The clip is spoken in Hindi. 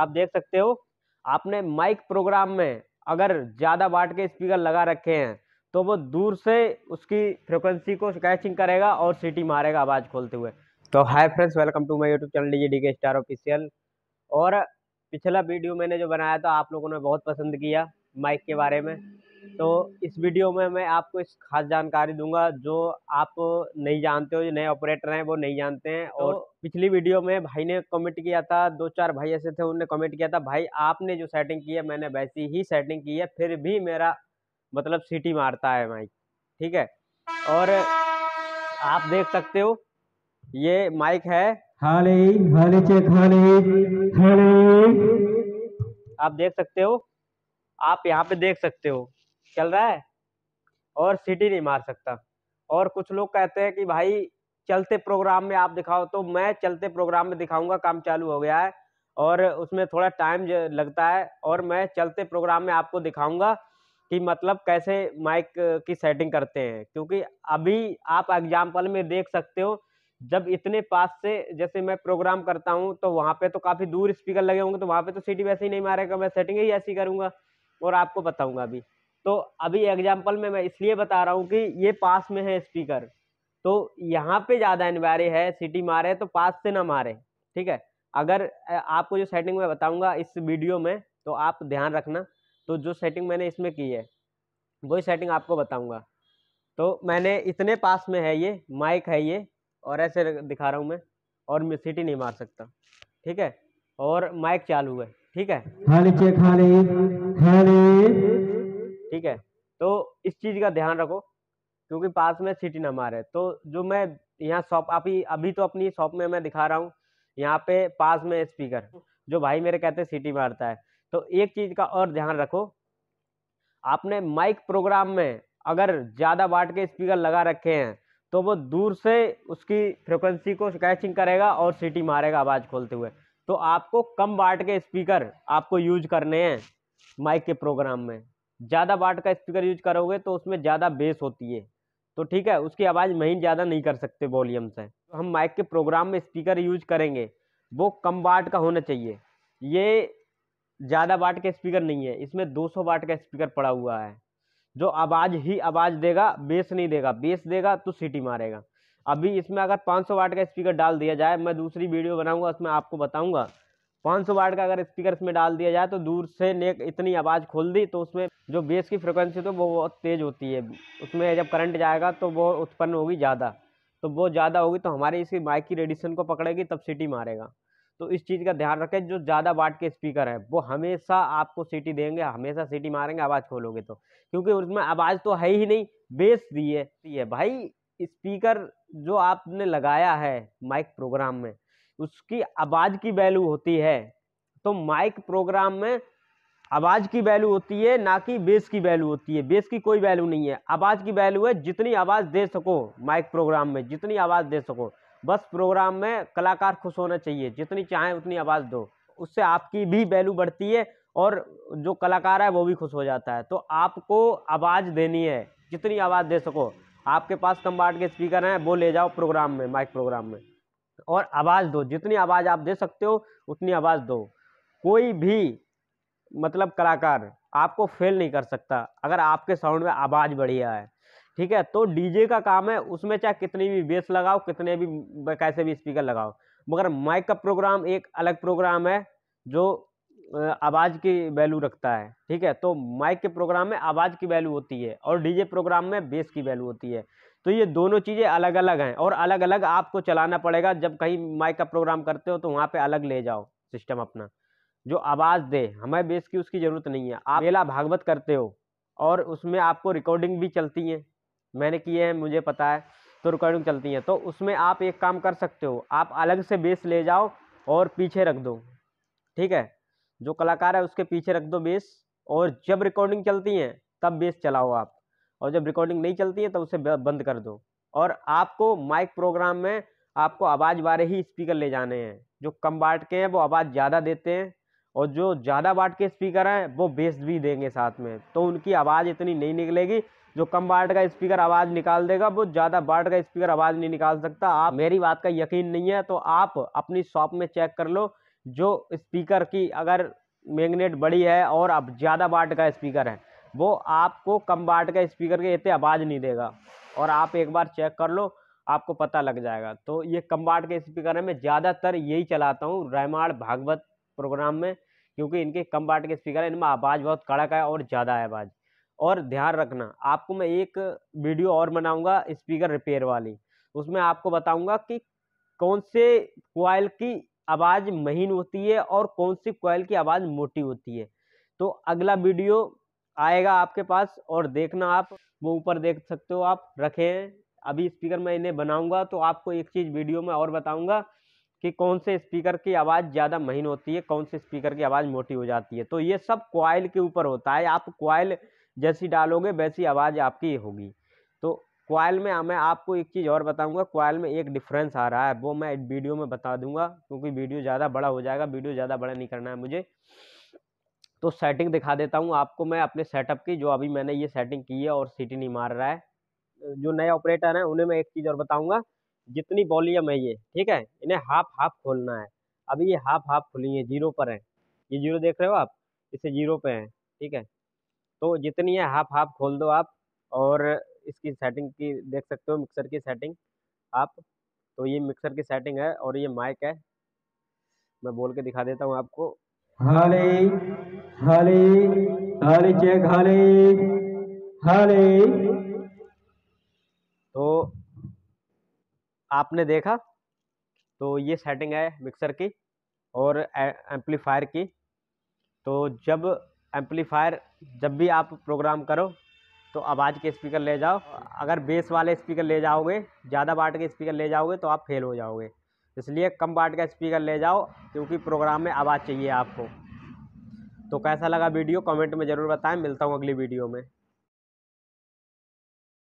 आप देख सकते हो आपने माइक प्रोग्राम में अगर ज़्यादा वाट के स्पीकर लगा रखे हैं तो वो दूर से उसकी फ्रिक्वेंसी को कैचिंग करेगा और सीटी मारेगा आवाज़ खोलते हुए तो hi friends welcome to my YouTube channel D DK star official और पिछला वीडियो मैंने जो बनाया था आप लोगों ने बहुत पसंद किया माइक के बारे में तो इस वीडियो में मैं आपको इस खास जानकारी दूंगा जो आप नहीं जानते हो जो नए ऑपरेटर हैं वो नहीं जानते हैं तो और पिछली वीडियो में भाई ने कमेंट किया था दो चार भाई ऐसे थे उनने कमेंट किया था भाई आपने जो सेटिंग की है मैंने वैसी ही सेटिंग की है फिर भी मेरा मतलब सीटी मारता है माइक ठीक है और आप देख सकते हो ये माइक है हाले हाले चेक हाले हाले आप देख सकते हो आप यहाँ पे देख सकते हो चल रहा है और सिटी नहीं मार सकता और कुछ लोग कहते हैं कि भाई चलते प्रोग्राम में आप दिखाओ तो मैं चलते प्रोग्राम में दिखाऊंगा काम चालू हो गया है और उसमें थोड़ा टाइम लगता है और मैं चलते प्रोग्राम में आपको दिखाऊंगा कि मतलब कैसे माइक की सेटिंग करते हैं क्योंकि अभी आप एग्जाम्पल में देख सकते हो जब इतने पास से जैसे मैं प्रोग्राम करता हूँ तो वहाँ पे तो काफ़ी दूर स्पीकर लगे होंगे तो वहाँ पे तो सीटी वैसे ही नहीं मारेगा मैं सेटिंग ही ऐसी करूँगा और आपको बताऊँगा अभी तो अभी एग्जाम्पल में मैं इसलिए बता रहा हूँ कि ये पास में है स्पीकर तो यहाँ पे ज़्यादा अनिवार्य है सिटी मारे तो पास से ना मारे ठीक है अगर आपको जो सेटिंग मैं बताऊँगा इस वीडियो में तो आप ध्यान रखना तो जो सेटिंग मैंने इसमें की है वही सेटिंग आपको बताऊँगा तो मैंने इतने पास में है ये माइक है ये और ऐसे दिखा रहा हूँ मैं और मैं सिटी नहीं मार सकता ठीक है और माइक चालू है ठीक है खाली खाली खाली ठीक है तो इस चीज़ का ध्यान रखो क्योंकि पास में सिटी नंबर है तो जो मैं यहाँ शॉप आप अभी तो अपनी शॉप में मैं दिखा रहा हूँ यहाँ पे पास में स्पीकर जो भाई मेरे कहते हैं सिटी मारता है तो एक चीज़ का और ध्यान रखो आपने माइक प्रोग्राम में अगर ज़्यादा वाट के स्पीकर लगा रखे हैं तो वो दूर से उसकी फ्रिक्वेंसी को कैचिंग करेगा और सिटी मारेगा आवाज़ खोलते हुए तो आपको कम वाट के स्पीकर आपको यूज करने हैं माइक के प्रोग्राम में ज़्यादा वाट का स्पीकर यूज करोगे तो उसमें ज़्यादा बेस होती है तो ठीक है उसकी आवाज़ महीन ज़्यादा नहीं कर सकते वॉल्यूम से तो हम माइक के प्रोग्राम में स्पीकर यूज करेंगे वो कम वाट का होना चाहिए ये ज़्यादा वाट का स्पीकर नहीं है इसमें 200 वाट का स्पीकर पड़ा हुआ है जो आवाज़ ही आवाज़ देगा बेस नहीं देगा बेस देगा तो सीटी मारेगा अभी इसमें अगर पाँच वाट का स्पीकर डाल दिया जाए मैं दूसरी वीडियो बनाऊँगा उसमें आपको बताऊँगा पाँच सौ वाट का अगर स्पीकर इसमें डाल दिया जाए तो दूर से नेक इतनी आवाज़ खोल दी तो उसमें जो बेस की फ्रिक्वेंसी तो वो बहुत तेज़ होती है उसमें जब करंट जाएगा तो वो उत्पन्न होगी ज़्यादा तो वो ज़्यादा होगी तो हमारे इसकी माइक की रेडिएशन को पकड़ेगी तब सीटी मारेगा तो इस चीज़ का ध्यान रखें जो ज़्यादा वाट के स्पीकर हैं वो हमेशा आपको सीटी देंगे हमेशा सीटी मारेंगे आवाज़ खोलोगे तो क्योंकि उसमें आवाज़ तो है ही नहीं बेस दी है भाई स्पीकर जो आपने लगाया है माइक प्रोग्राम में उसकी आवाज़ की वैल्यू होती है तो माइक प्रोग्राम में आवाज़ की वैल्यू होती है ना कि बेस की वैल्यू होती है बेस की कोई वैल्यू नहीं है आवाज़ की वैल्यू है जितनी आवाज़ दे सको माइक प्रोग्राम में जितनी आवाज़ दे सको बस प्रोग्राम में कलाकार खुश होना चाहिए जितनी चाहें उतनी आवाज़ दो उससे आपकी भी वैल्यू बढ़ती है और जो कलाकार है वो भी खुश हो जाता है तो आपको आवाज़ देनी है जितनी आवाज़ दे सको आपके पास कम के स्पीकर हैं वो ले जाओ प्रोग्राम में माइक प्रोग्राम में और आवाज़ दो जितनी आवाज़ आप दे सकते हो उतनी आवाज़ दो कोई भी मतलब कलाकार आपको फेल नहीं कर सकता अगर आपके साउंड में आवाज़ बढ़िया है ठीक है तो डीजे का काम है उसमें चाहे कितनी भी बेस लगाओ कितने भी कैसे भी स्पीकर लगाओ मगर माइक का प्रोग्राम एक अलग प्रोग्राम है जो आवाज़ की वैल्यू रखता है ठीक है तो माइक के प्रोग्राम में आवाज़ की वैल्यू होती है और डीजे प्रोग्राम में बेस की वैल्यू होती है तो ये दोनों चीज़ें अलग अलग हैं और अलग अलग आपको चलाना पड़ेगा जब कहीं माइक का प्रोग्राम करते हो तो वहाँ पे अलग ले जाओ सिस्टम अपना जो आवाज़ दे हमें बेस की उसकी ज़रूरत नहीं है आप मेला भागवत करते हो और उसमें आपको रिकॉर्डिंग भी चलती है मैंने किए हैं मुझे पता है तो रिकॉर्डिंग चलती हैं तो उसमें आप एक काम कर सकते हो आप अलग से बेस ले जाओ और पीछे रख दो ठीक है जो कलाकार है उसके पीछे रख दो बेस और जब रिकॉर्डिंग चलती हैं तब बेस चलाओ आप और जब रिकॉर्डिंग नहीं चलती है तो उसे बंद कर दो और आपको माइक प्रोग्राम में आपको आवाज़ वाले ही स्पीकर ले जाने हैं जो कम बाट के हैं वो आवाज़ ज़्यादा देते हैं और जो ज़्यादा बाट के स्पीकर हैं वो बेस भी देंगे साथ में तो उनकी आवाज़ इतनी नहीं निकलेगी जो कम बाट का स्पीकर आवाज़ निकाल देगा वो ज़्यादा बाट का स्पीकर आवाज़ नहीं निकाल सकता आप मेरी बात का यकीन नहीं है तो आप अपनी शॉप में चेक कर लो जो स्पीकर की अगर मैग्नेट बड़ी है और अब ज़्यादा बाट का स्पीकर है वो आपको कम वाट का स्पीकर के इतने आवाज़ नहीं देगा और आप एक बार चेक कर लो आपको पता लग जाएगा तो ये कम वाट के स्पीकर है मैं ज़्यादातर यही चलाता हूँ रामायण भागवत प्रोग्राम में क्योंकि इनके कम वाट के स्पीकर है इनमें आवाज़ बहुत कड़क है और ज़्यादा है आवाज़ और ध्यान रखना आपको मैं एक वीडियो और बनाऊँगा स्पीकर रिपेयर वाली उसमें आपको बताऊँगा कि कौन से कोयल की आवाज़ महीन होती है और कौन सी कोयल की आवाज़ मोटी होती है तो अगला वीडियो आएगा आपके पास और देखना आप वो ऊपर देख सकते हो आप रखे हैं अभी स्पीकर मैं इन्हें बनाऊंगा तो आपको एक चीज़ वीडियो में और बताऊंगा कि कौन से स्पीकर की आवाज़ ज़्यादा महीन होती है कौन से स्पीकर की आवाज़ मोटी हो जाती है तो ये सब क्वाइल के ऊपर होता है आप क्वाइल जैसी डालोगे वैसी आवाज़ आपकी होगी तो क्वाइल में मैं आपको एक चीज़ और बताऊंगा क्वाइल में एक डिफरेंस आ रहा है वो मैं वीडियो में बता दूंगा क्योंकि वीडियो ज़्यादा बड़ा हो जाएगा वीडियो ज़्यादा बड़ा नहीं करना है मुझे तो सेटिंग दिखा देता हूँ आपको मैं अपने सेटअप की जो अभी मैंने ये सेटिंग की है और सीटी नहीं मार रहा है जो नए ऑपरेटर हैं उन्हें मैं एक चीज़ और बताऊँगा जितनी वॉल्यूम है ये ठीक है इन्हें हाफ हाफ खोलना है अभी ये हाफ हाफ खुली है जीरो पर है ये जीरो देख रहे हो आप इसे जीरो पे है ठीक है तो जितनी है हाफ हाफ खोल दो आप और इसकी सेटिंग की देख सकते हो मिक्सर की सेटिंग आप तो ये मिक्सर की सेटिंग है और ये माइक है मैं बोल के दिखा देता हूँ आपको हले हले हले चेक हले हले तो आपने देखा तो ये सेटिंग है मिक्सर की और एम्पलीफायर की तो जब एम्पलीफायर जब भी आप प्रोग्राम करो तो आवाज़ के स्पीकर ले जाओ अगर बेस वाले स्पीकर ले जाओगे ज़्यादा बाट के स्पीकर ले जाओगे तो आप फेल हो जाओगे इसलिए कम वाट का स्पीकर ले जाओ क्योंकि प्रोग्राम में आवाज़ चाहिए आपको तो कैसा लगा वीडियो कमेंट में ज़रूर बताएं मिलता हूँ अगली वीडियो में